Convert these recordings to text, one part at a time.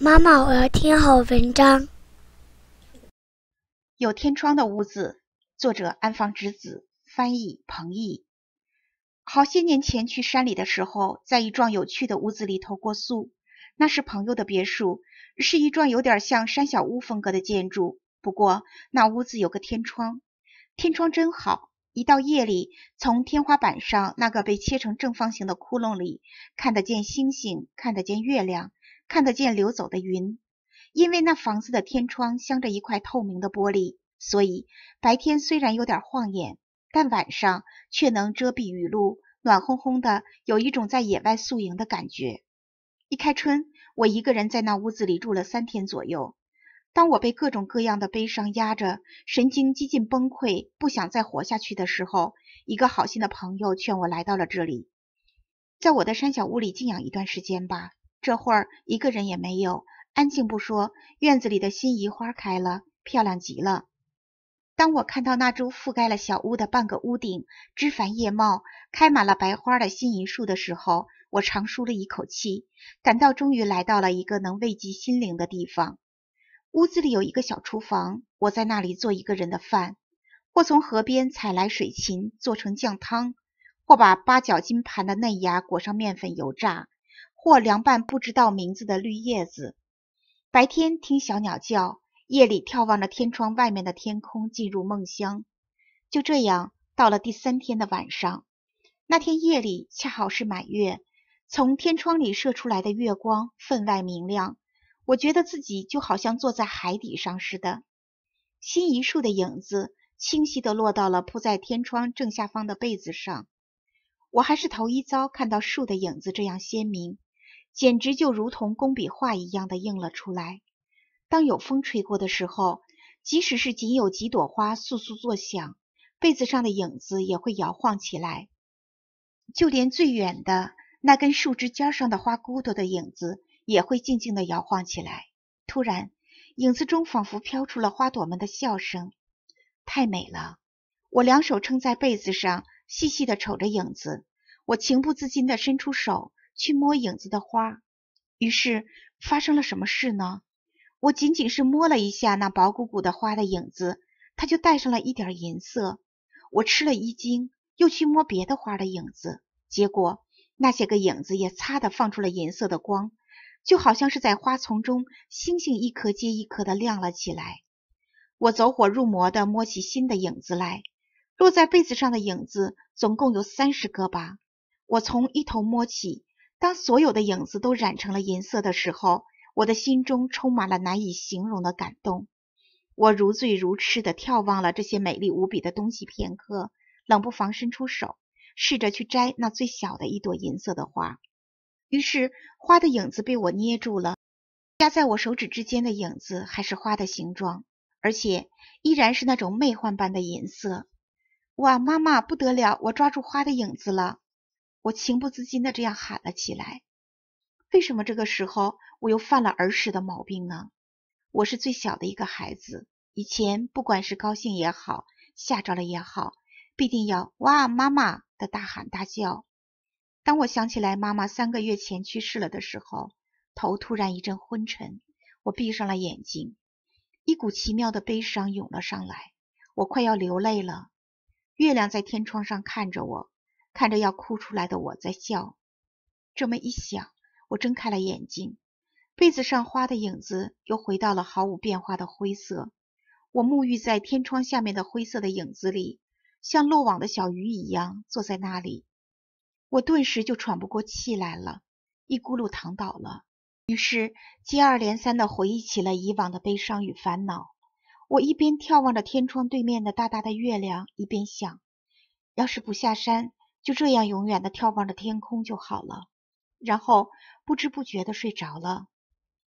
妈妈，我要听好文章。有天窗的屋子，作者安房直子，翻译彭懿。好些年前去山里的时候，在一幢有趣的屋子里投过宿。那是朋友的别墅，是一幢有点像山小屋风格的建筑。不过那屋子有个天窗，天窗真好。一到夜里，从天花板上那个被切成正方形的窟窿里，看得见星星，看得见月亮。看得见流走的云，因为那房子的天窗镶着一块透明的玻璃，所以白天虽然有点晃眼，但晚上却能遮蔽雨露，暖烘烘的，有一种在野外宿营的感觉。一开春，我一个人在那屋子里住了三天左右。当我被各种各样的悲伤压着，神经几近崩溃，不想再活下去的时候，一个好心的朋友劝我来到了这里，在我的山小屋里静养一段时间吧。这会儿一个人也没有，安静不说，院子里的心仪花开了，漂亮极了。当我看到那株覆盖了小屋的半个屋顶、枝繁叶茂、开满了白花的心仪树的时候，我长舒了一口气，感到终于来到了一个能慰藉心灵的地方。屋子里有一个小厨房，我在那里做一个人的饭，或从河边采来水芹做成酱汤，或把八角金盘的嫩芽裹上面粉油炸。或凉拌不知道名字的绿叶子，白天听小鸟叫，夜里眺望着天窗外面的天空，进入梦乡。就这样，到了第三天的晚上，那天夜里恰好是满月，从天窗里射出来的月光分外明亮。我觉得自己就好像坐在海底上似的，新一树的影子清晰的落到了铺在天窗正下方的被子上。我还是头一遭看到树的影子这样鲜明。简直就如同工笔画一样的映了出来。当有风吹过的时候，即使是仅有几朵花簌簌作响，被子上的影子也会摇晃起来。就连最远的那根树枝尖上的花骨朵的影子也会静静地摇晃起来。突然，影子中仿佛飘出了花朵们的笑声。太美了！我两手撑在被子上，细细地瞅着影子，我情不自禁地伸出手。去摸影子的花，于是发生了什么事呢？我仅仅是摸了一下那薄鼓鼓的花的影子，它就带上了一点银色。我吃了一惊，又去摸别的花的影子，结果那些个影子也擦的放出了银色的光，就好像是在花丛中星星一颗接一颗的亮了起来。我走火入魔的摸起新的影子来，落在被子上的影子总共有三十个吧。我从一头摸起。当所有的影子都染成了银色的时候，我的心中充满了难以形容的感动。我如醉如痴地眺望了这些美丽无比的东西片刻，冷不防伸出手，试着去摘那最小的一朵银色的花。于是，花的影子被我捏住了，压在我手指之间的影子还是花的形状，而且依然是那种魅幻般的银色。哇，妈妈，不得了，我抓住花的影子了！我情不自禁的这样喊了起来。为什么这个时候我又犯了儿时的毛病呢？我是最小的一个孩子，以前不管是高兴也好，吓着了也好，必定要“哇，妈妈”的大喊大叫。当我想起来妈妈三个月前去世了的时候，头突然一阵昏沉，我闭上了眼睛，一股奇妙的悲伤涌了上来，我快要流泪了。月亮在天窗上看着我。看着要哭出来的我在笑，这么一想，我睁开了眼睛，被子上花的影子又回到了毫无变化的灰色。我沐浴在天窗下面的灰色的影子里，像落网的小鱼一样坐在那里，我顿时就喘不过气来了，一咕噜躺倒了。于是接二连三的回忆起了以往的悲伤与烦恼。我一边眺望着天窗对面的大大的月亮，一边想：要是不下山。就这样永远的眺望着天空就好了，然后不知不觉的睡着了。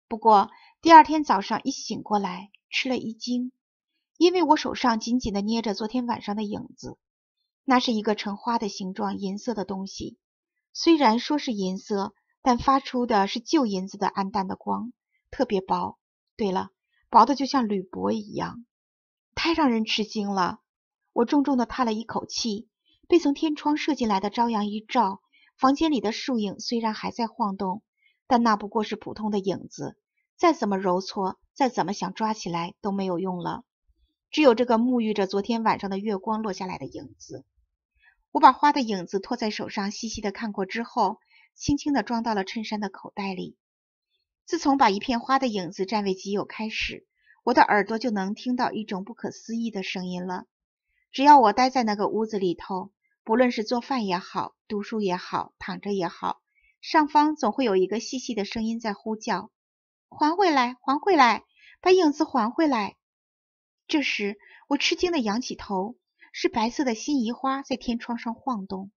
不过第二天早上一醒过来，吃了一惊，因为我手上紧紧的捏着昨天晚上的影子，那是一个呈花的形状、银色的东西。虽然说是银色，但发出的是旧银子的暗淡的光，特别薄。对了，薄的就像铝箔一样，太让人吃惊了。我重重的叹了一口气。被从天窗射进来的朝阳一照，房间里的树影虽然还在晃动，但那不过是普通的影子。再怎么揉搓，再怎么想抓起来都没有用了。只有这个沐浴着昨天晚上的月光落下来的影子，我把花的影子托在手上，细细的看过之后，轻轻地装到了衬衫的口袋里。自从把一片花的影子占为己有开始，我的耳朵就能听到一种不可思议的声音了。只要我待在那个屋子里头。不论是做饭也好，读书也好，躺着也好，上方总会有一个细细的声音在呼叫：“还回来，还回来，把影子还回来。”这时，我吃惊的仰起头，是白色的辛夷花在天窗上晃动，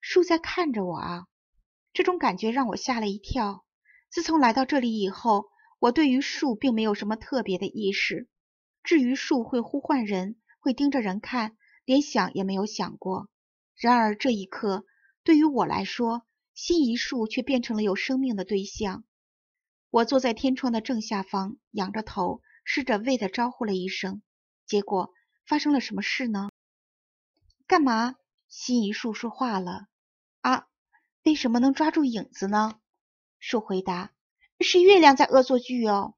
树在看着我啊！这种感觉让我吓了一跳。自从来到这里以后，我对于树并没有什么特别的意识，至于树会呼唤人，会盯着人看，连想也没有想过。然而这一刻，对于我来说，心怡树却变成了有生命的对象。我坐在天窗的正下方，仰着头，试着喂他招呼了一声。结果发生了什么事呢？干嘛？心怡树说话了啊？为什么能抓住影子呢？树回答：“是月亮在恶作剧哦。”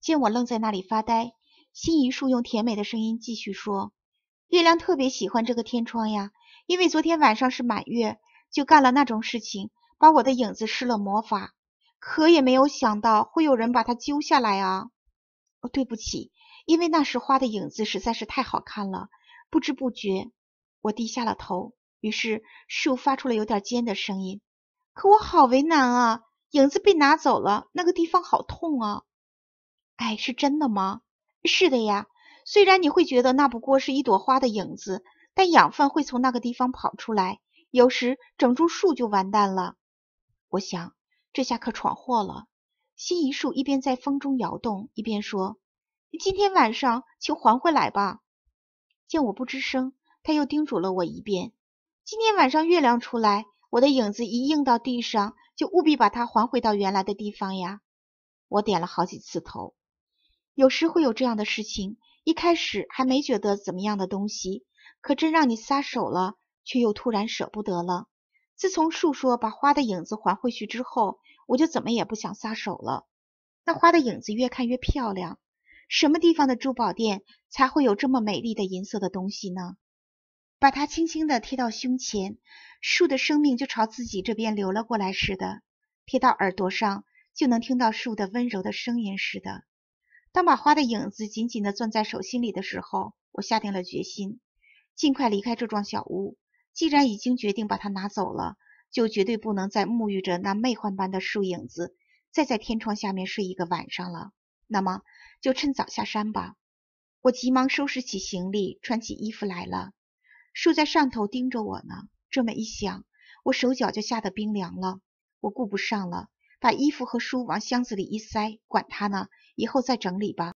见我愣在那里发呆，心怡树用甜美的声音继续说：“月亮特别喜欢这个天窗呀。”因为昨天晚上是满月，就干了那种事情，把我的影子施了魔法，可也没有想到会有人把它揪下来啊！哦，对不起，因为那时花的影子实在是太好看了，不知不觉我低下了头，于是树发出了有点尖的声音。可我好为难啊，影子被拿走了，那个地方好痛啊！哎，是真的吗？是的呀，虽然你会觉得那不过是一朵花的影子。但养分会从那个地方跑出来，有时整株树就完蛋了。我想这下可闯祸了。心移树一边在风中摇动，一边说：“今天晚上请还回来吧。”见我不吱声，他又叮嘱了我一遍：“今天晚上月亮出来，我的影子一映到地上，就务必把它还回到原来的地方呀。”我点了好几次头。有时会有这样的事情，一开始还没觉得怎么样的东西。可真让你撒手了，却又突然舍不得了。自从树说把花的影子还回去之后，我就怎么也不想撒手了。那花的影子越看越漂亮，什么地方的珠宝店才会有这么美丽的银色的东西呢？把它轻轻的贴到胸前，树的生命就朝自己这边流了过来似的；贴到耳朵上，就能听到树的温柔的声音似的。当把花的影子紧紧的攥在手心里的时候，我下定了决心。尽快离开这幢小屋。既然已经决定把它拿走了，就绝对不能再沐浴着那魅幻般的树影子，再在天窗下面睡一个晚上了。那么，就趁早下山吧。我急忙收拾起行李，穿起衣服来了。树在上头盯着我呢。这么一想，我手脚就吓得冰凉了。我顾不上了，把衣服和书往箱子里一塞，管它呢，以后再整理吧。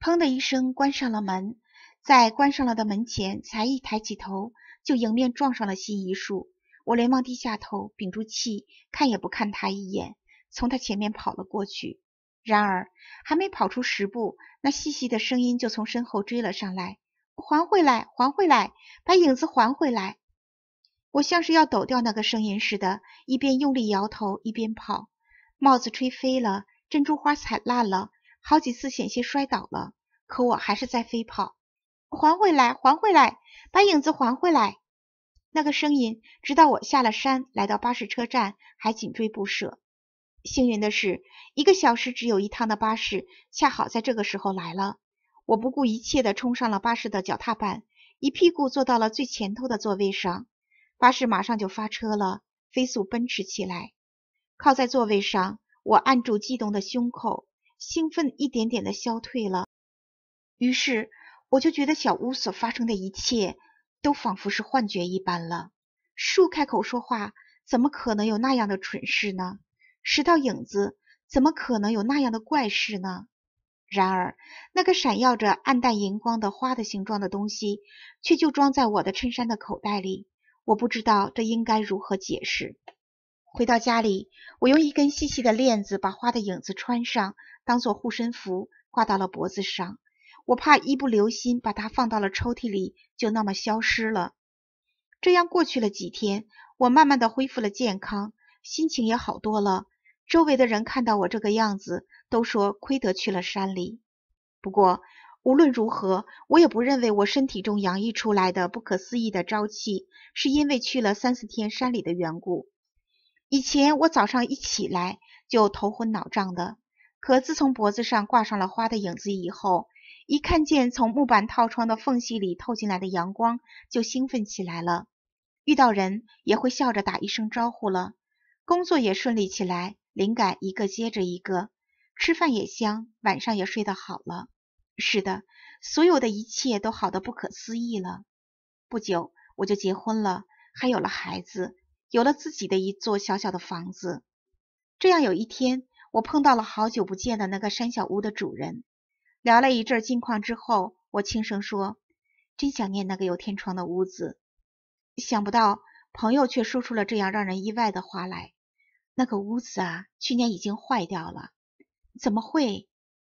砰的一声，关上了门。在关上了的门前，才一抬起头，就迎面撞上了新夷树。我连忙低下头，屏住气，看也不看他一眼，从他前面跑了过去。然而，还没跑出十步，那细细的声音就从身后追了上来：“还回来，还回来，把影子还回来！”我像是要抖掉那个声音似的，一边用力摇头，一边跑。帽子吹飞了，珍珠花踩烂了，好几次险些摔倒了，可我还是在飞跑。还回来，还回来，把影子还回来。那个声音直到我下了山，来到巴士车站，还紧追不舍。幸运的是，一个小时只有一趟的巴士恰好在这个时候来了。我不顾一切地冲上了巴士的脚踏板，一屁股坐到了最前头的座位上。巴士马上就发车了，飞速奔驰起来。靠在座位上，我按住悸动的胸口，兴奋一点点的消退了。于是。我就觉得小屋所发生的一切都仿佛是幻觉一般了。树开口说话，怎么可能有那样的蠢事呢？石头影子，怎么可能有那样的怪事呢？然而，那个闪耀着暗淡荧光的花的形状的东西，却就装在我的衬衫的口袋里。我不知道这应该如何解释。回到家里，我用一根细细的链子把花的影子穿上，当做护身符，挂到了脖子上。我怕一不留心把它放到了抽屉里，就那么消失了。这样过去了几天，我慢慢的恢复了健康，心情也好多了。周围的人看到我这个样子，都说亏得去了山里。不过无论如何，我也不认为我身体中洋溢出来的不可思议的朝气，是因为去了三四天山里的缘故。以前我早上一起来就头昏脑胀的，可自从脖子上挂上了花的影子以后，一看见从木板套窗的缝隙里透进来的阳光，就兴奋起来了。遇到人也会笑着打一声招呼了。工作也顺利起来，灵感一个接着一个，吃饭也香，晚上也睡得好。了，是的，所有的一切都好得不可思议了。不久我就结婚了，还有了孩子，有了自己的一座小小的房子。这样有一天，我碰到了好久不见的那个山小屋的主人。聊了一阵近况之后，我轻声说：“真想念那个有天窗的屋子。”想不到朋友却说出了这样让人意外的话来：“那个屋子啊，去年已经坏掉了。”“怎么会？”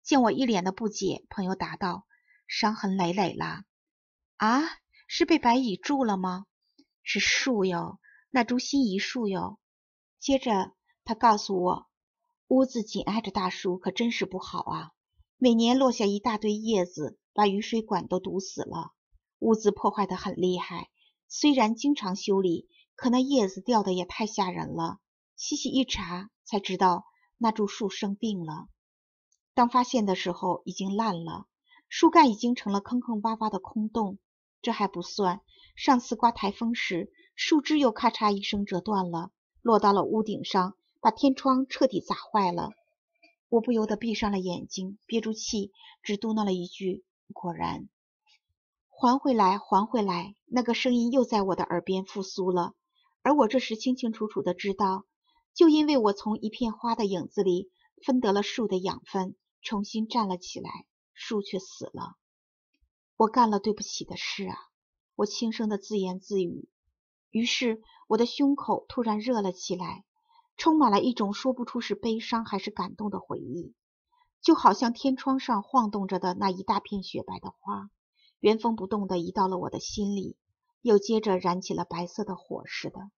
见我一脸的不解，朋友答道：“伤痕累累啦。”“啊，是被白蚁蛀了吗？”“是树哟，那株新移树哟。”接着他告诉我：“屋子紧挨着大树，可真是不好啊。”每年落下一大堆叶子，把雨水管都堵死了，屋子破坏得很厉害。虽然经常修理，可那叶子掉得也太吓人了。细细一查，才知道那株树生病了。当发现的时候，已经烂了，树干已经成了坑坑洼洼的空洞。这还不算，上次刮台风时，树枝又咔嚓一声折断了，落到了屋顶上，把天窗彻底砸坏了。我不由得闭上了眼睛，憋住气，只嘟囔了一句：“果然，还回来，还回来。”那个声音又在我的耳边复苏了。而我这时清清楚楚的知道，就因为我从一片花的影子里分得了树的养分，重新站了起来，树却死了。我干了对不起的事啊！我轻声的自言自语。于是，我的胸口突然热了起来。充满了一种说不出是悲伤还是感动的回忆，就好像天窗上晃动着的那一大片雪白的花，原封不动地移到了我的心里，又接着燃起了白色的火似的。